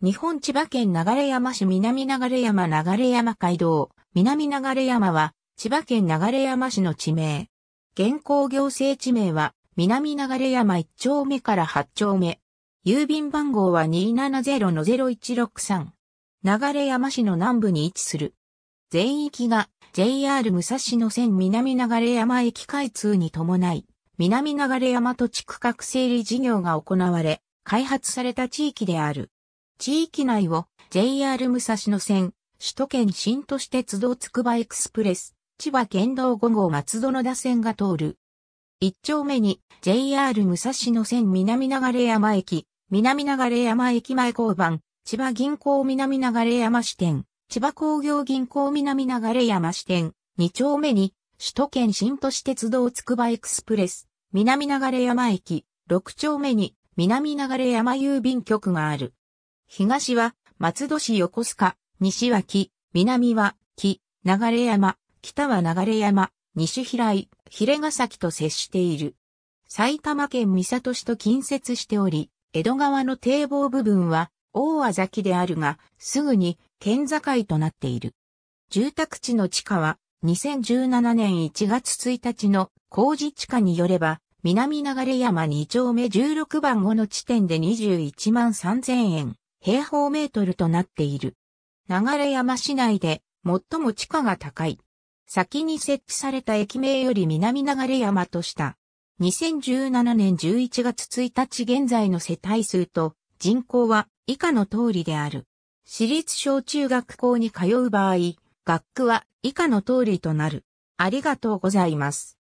日本千葉県流山市南流山流山街道、南流山は、千葉県流山市の地名。現行行政地名は、南流山1丁目から8丁目。郵便番号は270-0163。流山市の南部に位置する。全域が JR 武蔵野線南流山駅開通に伴い、南流山土地区画整理事業が行われ、開発された地域である。地域内を JR 武蔵野線、首都圏新都市鉄道つくばエクスプレス、千葉県道5号松戸野田線が通る。一丁目に JR 武蔵野線南流山駅、南流山駅前交番、千葉銀行南流山支店、千葉工業銀行南流山支店、二丁目に首都圏新都市鉄道つくばエクスプレス、南流山駅、六丁目に南流山郵便局がある。東は松戸市横須賀、西は木、南は木、流山、北は流山、西平井、平ヶ崎と接している。埼玉県三郷市と近接しており、江戸川の堤防部分は大和崎であるが、すぐに県境となっている。住宅地の地下は2017年1月1日の工事地下によれば、南流山2丁目16番後の地点で21万3000円。平方メートルとなっている。流山市内で最も地価が高い。先に設置された駅名より南流山とした。2017年11月1日現在の世帯数と人口は以下の通りである。私立小中学校に通う場合、学区は以下の通りとなる。ありがとうございます。